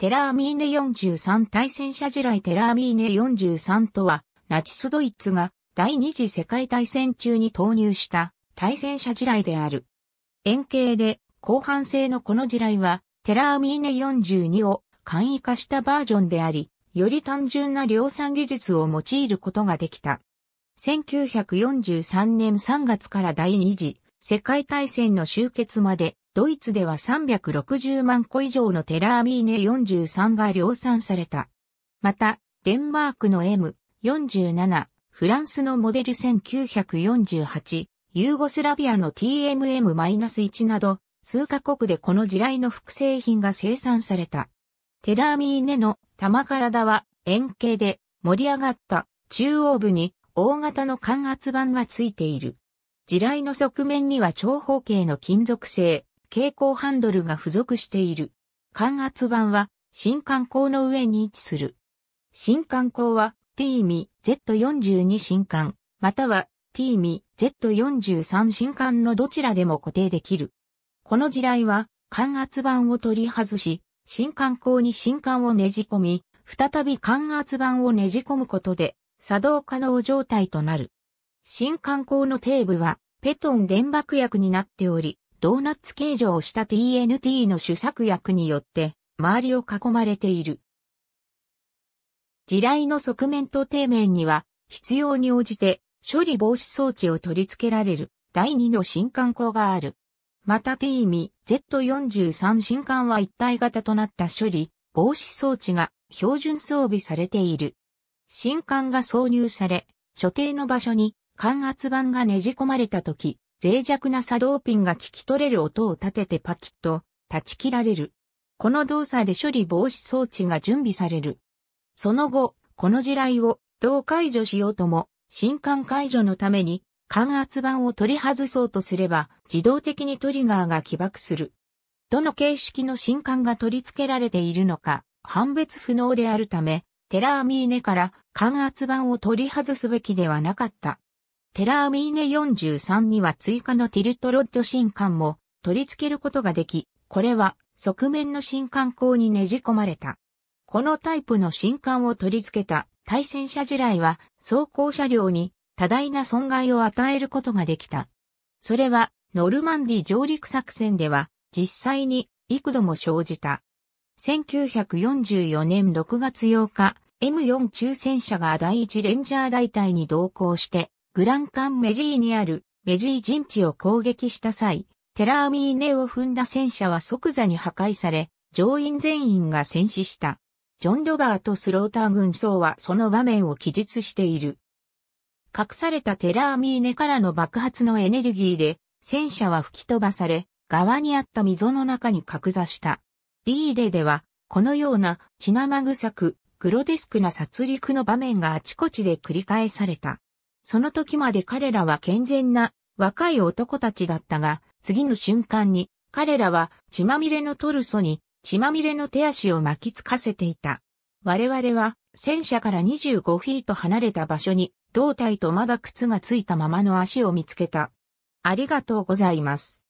テラーミーネ43対戦車地雷テラーミーネ43とは、ナチスドイツが第二次世界大戦中に投入した対戦車地雷である。円形で後半製のこの地雷は、テラーミーネ42を簡易化したバージョンであり、より単純な量産技術を用いることができた。1943年3月から第二次世界大戦の終結までドイツでは360万個以上のテラーミーネ43が量産された。また、デンマークの M47、フランスのモデル1948、ユーゴスラビアの TMM-1 など、数カ国でこの地雷の複製品が生産された。テラーミーネの玉体は円形で盛り上がった中央部に大型の感圧板がついている。地雷の側面には長方形の金属製、蛍光ハンドルが付属している。感圧板は新観光の上に位置する。新観光は t m e Z42 新刊、または t m e Z43 新刊のどちらでも固定できる。この地雷は、感圧板を取り外し、新観光に新刊をねじ込み、再び感圧板をねじ込むことで、作動可能状態となる。新観光の底部は、ペトン電爆薬になっており、ドーナツ形状をした TNT の主作薬によって周りを囲まれている。地雷の側面と底面には必要に応じて処理防止装置を取り付けられる第2の新刊庫がある。また t m i Z43 新刊は一体型となった処理防止装置が標準装備されている。新刊が挿入され、所定の場所に感圧板がねじ込まれたとき、脆弱な作動ピンが聞き取れる音を立ててパキッと断ち切られる。この動作で処理防止装置が準備される。その後、この地雷をどう解除しようとも、新管解除のために、感圧板を取り外そうとすれば、自動的にトリガーが起爆する。どの形式の新管が取り付けられているのか、判別不能であるため、テラーミーネから感圧板を取り外すべきではなかった。テラーミーネ43には追加のティルトロッド新刊も取り付けることができ、これは側面の新刊口にねじ込まれた。このタイプの新刊を取り付けた対戦車地雷は走行車両に多大な損害を与えることができた。それはノルマンディ上陸作戦では実際に幾度も生じた。1944年6月8日、M4 中戦車が第1レンジャー大隊に同行して、グランカンメジーにあるメジー陣地を攻撃した際、テラーミーネを踏んだ戦車は即座に破壊され、乗員全員が戦死した。ジョン・ロバート・スローター軍曹はその場面を記述している。隠されたテラーミーネからの爆発のエネルギーで、戦車は吹き飛ばされ、側にあった溝の中に格座した。D デでは、このような血生臭く、グロデスクな殺戮の場面があちこちで繰り返された。その時まで彼らは健全な若い男たちだったが、次の瞬間に彼らは血まみれのトルソに血まみれの手足を巻きつかせていた。我々は戦車から25フィート離れた場所に胴体とまだ靴がついたままの足を見つけた。ありがとうございます。